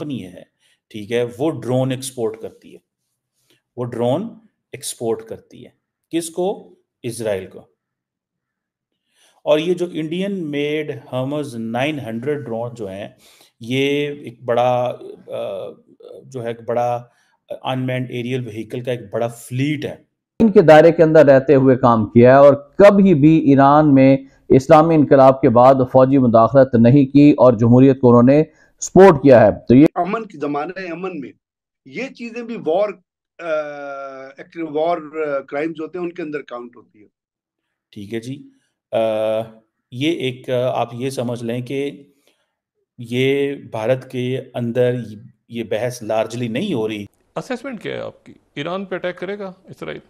Company है ठीक है वो ड्रोन एक्सपोर्ट करती है वो ड्रोन एक्सपोर्ट करती है किसको इसराइल को और ये जो इंडियन मेड हमज 900 ड्रोन जो हैं ये एक बड़ा जो है एक बड़ा अनमैंड एरियल व्हीकल का एक बड़ा फ्लीट है इनके दायरे के अंदर रहते हुए काम किया है और कभी भी ईरान में इस्लामी इनकलाब के बाद फौजी मुदाखलत नहीं की और जमहूरियत को उन्होंने सपोर्ट किया है तो ये अमन की जमाने अमन में ये चीजें भी वॉर वॉर क्राइम्स होते हैं उनके अंदर काउंट होती है ठीक है जी आ, ये एक आप ये समझ लें कि ये भारत के अंदर ये बहस लार्जली नहीं हो रही असेसमेंट क्या है आपकी ईरान पे अटैक करेगा इसराइल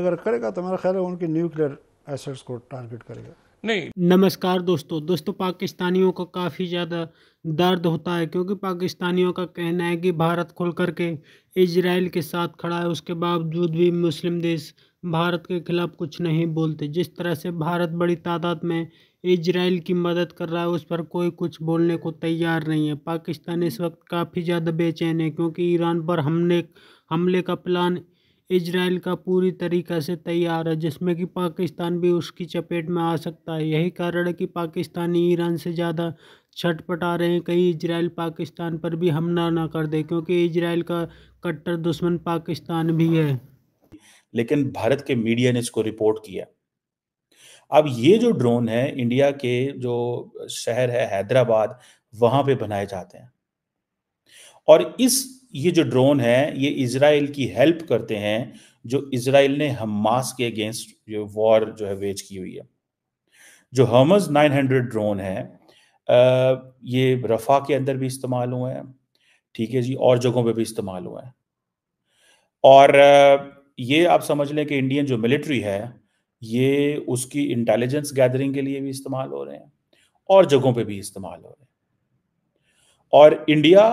अगर करेगा तो मेरा ख्याल है उनके न्यूक्लियर एसेट्स को टारगेट करेगा नहीं नमस्कार दोस्तों दोस्तों पाकिस्तानियों का काफ़ी ज़्यादा दर्द होता है क्योंकि पाकिस्तानियों का कहना है कि भारत खुल कर के इसराइल के साथ खड़ा है उसके बावजूद भी मुस्लिम देश भारत के खिलाफ कुछ नहीं बोलते जिस तरह से भारत बड़ी तादाद में इसराइल की मदद कर रहा है उस पर कोई कुछ बोलने को तैयार नहीं है पाकिस्तान इस वक्त काफ़ी ज़्यादा बेचैन है क्योंकि ईरान पर हमने हमले का प्लान इसराइल का पूरी तरीक़ा से तैयार है जिसमें कि पाकिस्तान भी उसकी चपेट में आ सकता है यही कारण है कि पाकिस्तानी ईरान से ज़्यादा छटपटा रहे हैं कहीं इसराइल पाकिस्तान पर भी हमला ना कर दे क्योंकि इसराइल का कट्टर दुश्मन पाकिस्तान भी है लेकिन भारत के मीडिया ने इसको रिपोर्ट किया अब ये जो ड्रोन है इंडिया के जो शहर है हैदराबाद वहां पे बनाए जाते हैं और इस ये जो ड्रोन है ये इसराइल की हेल्प करते हैं जो इसराइल ने हमास के अगेंस्ट जो वॉर जो है वेज की हुई है जो हमस 900 ड्रोन है ये रफा के अंदर भी इस्तेमाल हुए हैं ठीक है जी और जगहों पे भी इस्तेमाल हुए हैं और ये आप समझ लें कि इंडियन जो मिलिट्री है ये उसकी इंटेलिजेंस गैदरिंग के लिए भी इस्तेमाल हो रहे हैं और जगहों पे भी इस्तेमाल हो रहे हैं और इंडिया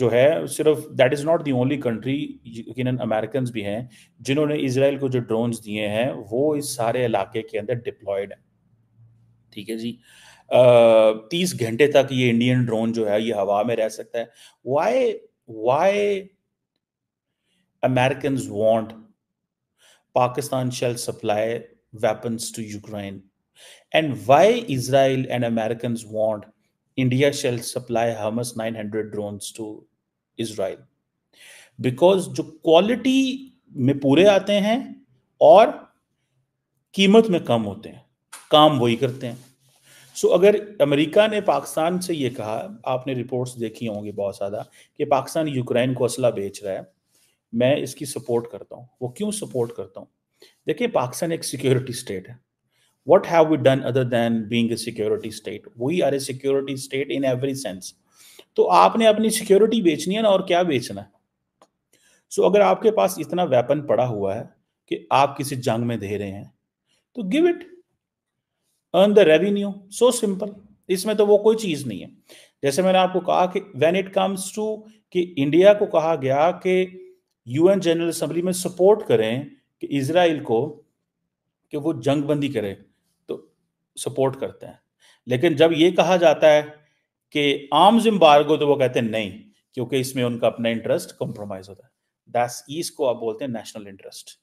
जो है सिर्फ that is not the only country यकीन अमेरिकन भी हैं जिन्होंने इसराइल को जो ड्रोन दिए हैं वो इस सारे इलाके के अंदर डिप्लॉयड है ठीक है जी तीस घंटे तक ये इंडियन ड्रोन जो है ये हवा में रह सकता है why why American want Pakistan shall supply weapons to Ukraine and why Israel and American want India shall supply Hamas 900 drones to Israel. Because जो क्वालिटी में पूरे आते हैं और कीमत में कम होते हैं काम वही करते हैं सो so, अगर अमेरिका ने पाकिस्तान से ये कहा आपने रिपोर्ट्स देखी होंगी बहुत ज़्यादा कि पाकिस्तान यूक्रेन को असला बेच रहा है मैं इसकी सपोर्ट करता हूँ वो क्यों सपोर्ट करता हूँ देखिए पाकिस्तान एक सिक्योरिटी स्टेट है what have we done other than being a security state we are a security state in every sense तो आपने अपनी सिक्योरिटी बेचनी है ना और क्या बेचना है सो so, अगर आपके पास इतना वेपन पड़ा हुआ है कि आप किसी जंग में दे रहे हैं तो give it earn the revenue so simple इसमें तो वो कोई चीज नहीं है जैसे मैंने आपको कहा कि वेन इट कम्स टू कि इंडिया को कहा गया कि यूएन जनरल असम्बली में सपोर्ट करें कि इसराइल को कि वो जंग बंदी करे सपोर्ट करते हैं लेकिन जब ये कहा जाता है कि आम इम्बार्गो तो वो कहते हैं नहीं क्योंकि इसमें उनका अपना इंटरेस्ट कॉम्प्रोमाइज होता है दैस को आप बोलते हैं नेशनल इंटरेस्ट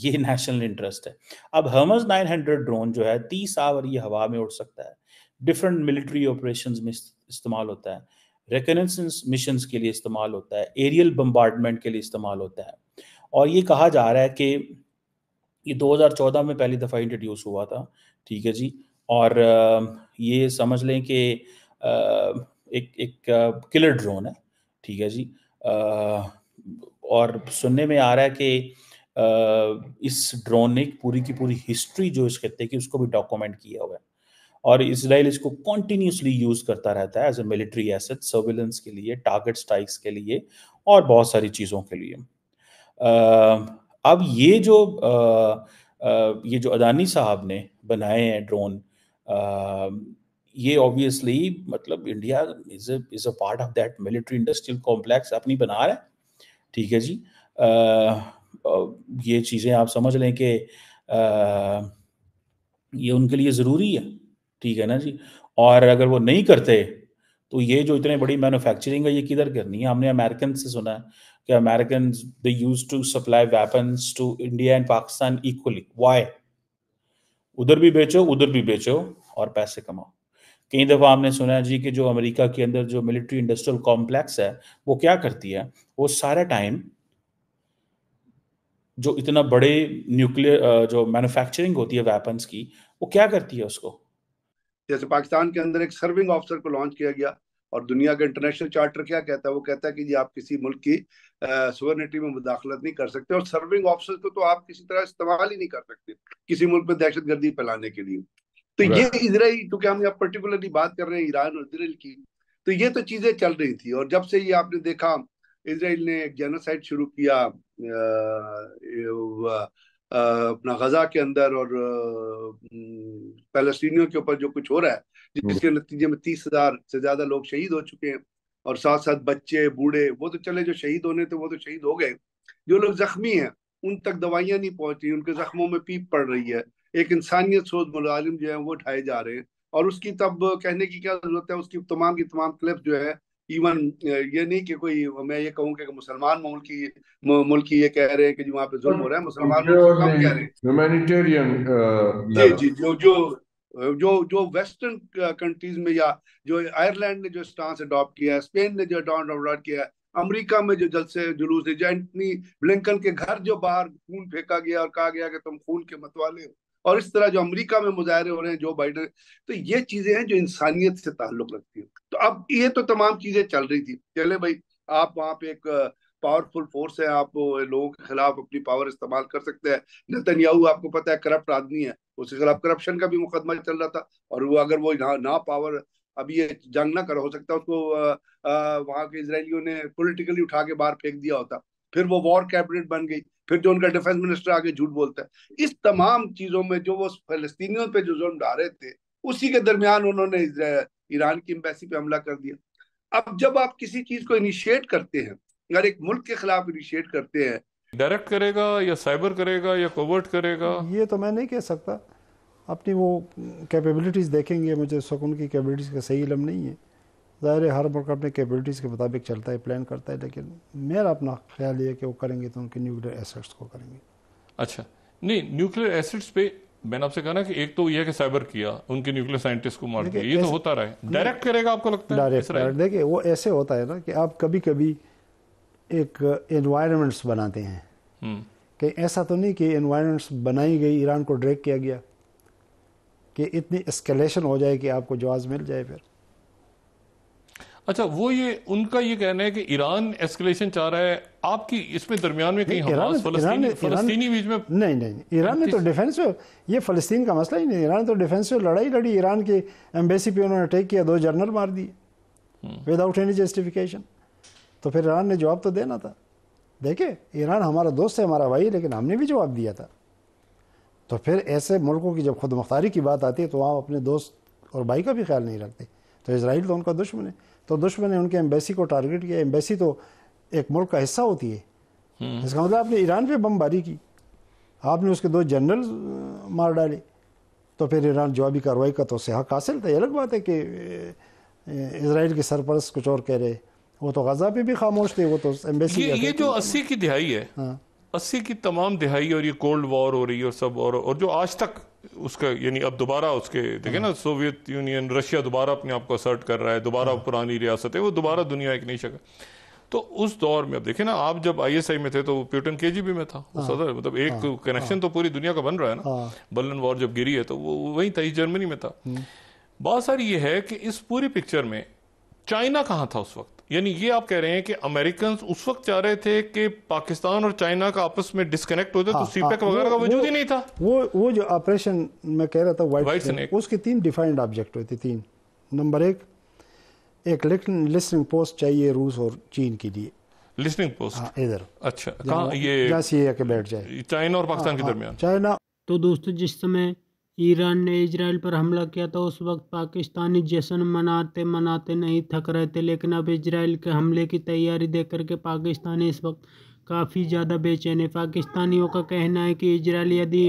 ये नेशनल इंटरेस्ट है अब हमज 900 ड्रोन जो है तीस आवर ये हवा में उड़ सकता है डिफरेंट मिलिट्री ऑपरेशंस में इस्तेमाल होता है रेकनेसेंस मिशन के लिए इस्तेमाल होता है एरियल बम्बार्डमेंट के लिए इस्तेमाल होता है और ये कहा जा रहा है कि ये 2014 में पहली दफ़ा इंट्रोड्यूस हुआ था ठीक है जी और ये समझ लें कि एक एक किलर ड्रोन है ठीक है जी और सुनने में आ रहा है कि इस ड्रोन ने पूरी की पूरी हिस्ट्री जो इस खत्ते की उसको भी डॉक्यूमेंट किया हुआ है और इसराइल इसको कॉन्टीन्यूसली यूज़ करता रहता है as a military asset surveillance के लिए टारगेट स्ट्राइक्स के लिए और बहुत सारी चीज़ों के लिए अब ये जो आ, आ, ये जो अदानी साहब ने बनाए हैं ड्रोन आ, ये ऑब्वियसली मतलब India is a part of that military industrial complex अपनी बना रहा है ठीक है जी आ, ये चीज़ें आप समझ लें कि ये उनके लिए ज़रूरी है ठीक है ना जी और अगर वो नहीं करते तो ये जो इतने बड़ी मैन्युफैक्चरिंग है ये किधर करनी है हमने अमेरिकन से सुना है कि American they used to supply weapons to India and Pakistan equally why उधर भी बेचो उधर भी बेचो और पैसे कमाओ कई दफ़ा आपने सुना है जी कि जो अमेरिका के अंदर जो मिलिट्री इंडस्ट्रियल कॉम्प्लेक्स है वो क्या करती है वो सारा टाइम जो इतना बड़े न्यूक्लियर जो मैन्युफैक्चरिंग होती है वेपन्स की वो क्या करती है उसको जैसे पाकिस्तान के अंदर एक सर्विंग ऑफिसर को लॉन्च किया गया और दुनिया का इंटरनेशनल चार्टर क्या कहता है वो कहता है कि जी आप किसी मुल्क की सुवर्निटी में मुदाखलत नहीं कर सकते और सर्विंग ऑफिसर को तो आप किसी तरह इस्तेमाल ही नहीं कर सकते किसी मुल्क में दहशत गर्दी फैलाने के लिए तो ये इसराइल क्योंकि हम यहाँ पर्टिकुलरली बात कर रहे हैं ईरान और इसराइल की तो ये तो चीजें चल रही थी और जब से ये आपने देखा इसराइल ने एक जेनोसाइड शुरू किया अपना गजा के अंदर और फलस्तियों के ऊपर जो कुछ हो रहा है हम्म। जिसके नतीजे में तीस हजार से ज्यादा लोग शहीद हो चुके हैं और साथ साथ बच्चे बूढ़े वो तो चले जो शहीद होने थे वो तो शहीद हो गए जो लोग जख्मी हैं उन तक दवाइयाँ नहीं पहुंच रही उनके जख्मों में पीप पड़ रही है एक इंसानियत सोच मुलाजिम जो है वो ढाए जा रहे हैं और उसकी तब कहने की क्या जरूरत है उसकी तमाम की तमाम क्लिप जो है इवन uh, ये नहीं कि कोई मैं ये कहूँ कि मुसलमान मुल्की मुल्की ये कह रहे हैं कि जो वहाँ पे जुल्म हो रहा है मुसलमान कम कह रहे हैं ह्यूमैनिटेरियन uh, जी जी जो जो जो जो वेस्टर्न कंट्रीज uh, में या जो आयरलैंड ने जो स्टांस अडॉप्ट किया है स्पेन ने जो अडॉप्ट किया है अमरीका में जो जलसे जुलूस एंटनी ब्लिंकन के घर जो बाहर खून फेंका गया और कहा गया कि तुम खून के मतवाले हो और इस तरह जो अमेरिका में मुजाहरे हो रहे हैं जो बाइडन तो ये चीजें हैं जो इंसानियत से ताल्लुक रखती हैं तो अब ये तो तमाम चीजें चल रही थी चले भाई आप वहाँ पे एक पावरफुल फोर्स है आप लोगों के खिलाफ अपनी पावर इस्तेमाल कर सकते हैं याहू आपको पता है करप्ट आदमी है उसके खिलाफ करप्शन का भी मुकदमा चल रहा था और वो अगर वो ना, ना पावर अभी ये जंग ना कर हो सकता उसको वहाँ के इसराइलियों ने पोलिटिकली उठा के बाहर फेंक दिया होता फिर वो वॉर कैबिनेट बन गई फिर जो तो उनका डिफेंस मिनिस्टर आगे झूठ बोलता है इस तमाम चीजों में जो वो फलस्तीनियों पे जो जुर्म डाले थे उसी के दरमियान उन्होंने ईरान की एम्बेसी पे हमला कर दिया अब जब आप किसी चीज को इनिशिएट करते हैं अगर एक मुल्क के खिलाफ इनिशिएट करते हैं डायरेक्ट करेगा या साइबर करेगा या कोवर्ट करेगा ये तो मैं नहीं कह सकता अपनी वो कैपेबिलिटीज़ देखेंगे मुझे सुकून की कैपेबिलिटीज़ का सही इलम नहीं है ज़ाहिर हर मुल्क अपने कैपेबिलिटीज़ के मुताबिक चलता है प्लान करता है लेकिन मेरा अपना ख्याल ये कि वो करेंगे तो उनके न्यूक्लियर एसेट्स को करेंगे अच्छा नहीं न्यूक्लियर एसेट्स पे मैंने आपसे कहा ना कि एक तो यह कि साइबर किया उनके न्यूक्लियर साइंटिस्ट को मार दिया ये तो होता रहा है डायरेक्ट करेगा आपको लगता है डायरेक्ट देखिए वो ऐसे होता है ना कि आप कभी कभी एक एनवायरनमेंट्स बनाते हैं हम्म। कि ऐसा तो नहीं कि एनवायरनमेंट्स बनाई गई ईरान को ड्रैग किया गया कि इतनी एस्केलेशन हो जाए कि आपको जवाब मिल जाए फिर अच्छा वो ये उनका ये कहना है कि ईरान एस्केलेशन चाह रहा है आपकी इसमें दरमियान में कहीं ईरान फलस्तीनी बीच में नहीं नहीं ईरान ने तो डिफेंस ये फलस्तीन का मसला ही नहीं ईरान तो डिफेंस लड़ाई लड़ी ईरान के एम्बेसी पे उन्होंने अटैक किया दो जनरल मार दिए विदाउट एनी जस्टिफिकेशन तो फिर ईरान ने जवाब तो देना था देखे ईरान हमारा दोस्त है हमारा भाई लेकिन हमने भी जवाब दिया था तो फिर ऐसे मुल्कों की जब खुद मुख्तारी की बात आती है तो आप अपने दोस्त और भाई का भी ख्याल नहीं रखते तो इसराइल तो उनका दुश्मन है तो दुश्मन ने उनके एम्बेसी को टारगेट किया एम्बेसी तो एक मुल्क का हिस्सा होती है हम्म। इसका मतलब आपने ईरान पे बमबारी की आपने उसके दो जनरल मार डाले तो फिर ईरान जवाबी कार्रवाई का तो उससे हक हासिल था अलग बात है कि इसराइल के सरपरस कुछ और कह रहे वो तो गजा पे भी खामोश थे वो तो एम्बेसी ये, ये जो अस्सी की दिहाई है हाँ। अस्सी की तमाम दिहाई और ये कोल्ड वॉर हो रही है और सब और, और जो आज तक उसका यानी अब दोबारा उसके देखे ना सोवियत यूनियन रशिया दोबारा अपने आप को असर्ट कर रहा है दोबारा हाँ। पुरानी रियासत है वो दोबारा दुनिया एक नई शक्ल तो उस दौर में अब देखें ना आप जब आईएसआई में थे तो प्यूटन के जी में था हाँ। सदर मतलब एक कनेक्शन हाँ। तो पूरी दुनिया का बन रहा है ना बर्लिन वॉर जब गिरी है तो वो वही था जर्मनी में था हम्म। बात सारी ये है कि इस पूरी पिक्चर में चाइना कहाँ था उस वक्त यानी ये आप कह रहे हैं कि अमेरिकन उस वक्त चाह रहे थे कि पाकिस्तान और चाइना का आपस में डिस्कनेक्ट हो जाए तो सीपेक वगैरह का वजूद ही नहीं था वो वो जो ऑपरेशन मैं कह रहा था वाइट, वाइट स्नेक उसके तीन डिफाइंड ऑब्जेक्ट होते तीन नंबर एक एक लिस्टिंग पोस्ट चाहिए रूस और चीन के लिए लिस्टिंग पोस्ट इधर अच्छा ये बैठ जाए चाइना और पाकिस्तान के दरमियान चाइना तो दोस्तों जिस समय ईरान ने इसराइल पर हमला किया था उस वक्त पाकिस्तानी जश्न मनाते मनाते नहीं थक रहे थे लेकिन अब इसराइल के हमले की तैयारी देख करके पाकिस्तानी इस वक्त काफ़ी ज़्यादा बेचैन है पाकिस्तानियों का कहना है कि इसराइल यदि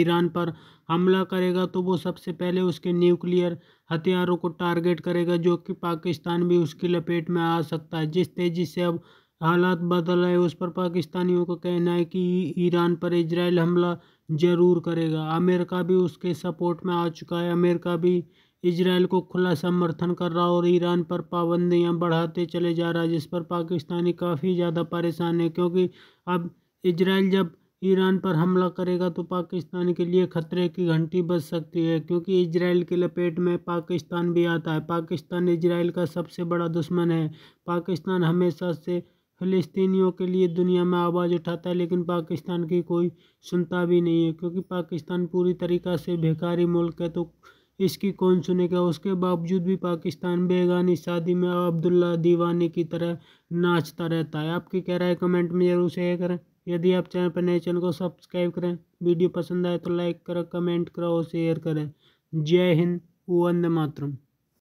ईरान पर हमला करेगा तो वो सबसे पहले उसके न्यूक्लियर हथियारों को टारगेट करेगा जो कि पाकिस्तान भी उसकी लपेट में आ सकता है जिस तेज़ी से अब हालात बदल रहे उस पर पाकिस्तानियों का कहना है कि ईरान पर इसराइल हमला ज़रूर करेगा अमेरिका भी उसके सपोर्ट में आ चुका है अमेरिका भी इसराइल को खुला समर्थन कर रहा और ईरान पर पाबंदियाँ बढ़ाते चले जा रहा है जिस पर पाकिस्तानी काफ़ी ज़्यादा परेशान है क्योंकि अब इसराइल जब ईरान पर हमला करेगा तो पाकिस्तान के लिए खतरे की घंटी बज सकती है क्योंकि इसराइल के लपेट में पाकिस्तान भी आता है पाकिस्तान इसराइल का सबसे बड़ा दुश्मन है पाकिस्तान हमेशा से फ़लस्तनीों के लिए दुनिया में आवाज़ उठाता है लेकिन पाकिस्तान की कोई सुनता भी नहीं है क्योंकि पाकिस्तान पूरी तरीक़ा से बेकारी मुल्क है तो इसकी कौन सुनेगा उसके बावजूद भी पाकिस्तान बेगानी शादी में अब्दुल्ला दीवानी की तरह नाचता रहता है आपकी कह रहा है कमेंट में ज़रूर शेयर करें यदि आप चैनल पर नए चैनल को सब्सक्राइब करें वीडियो पसंद आए तो लाइक करें कमेंट करो और शेयर करें जय हिंद वंद मातरम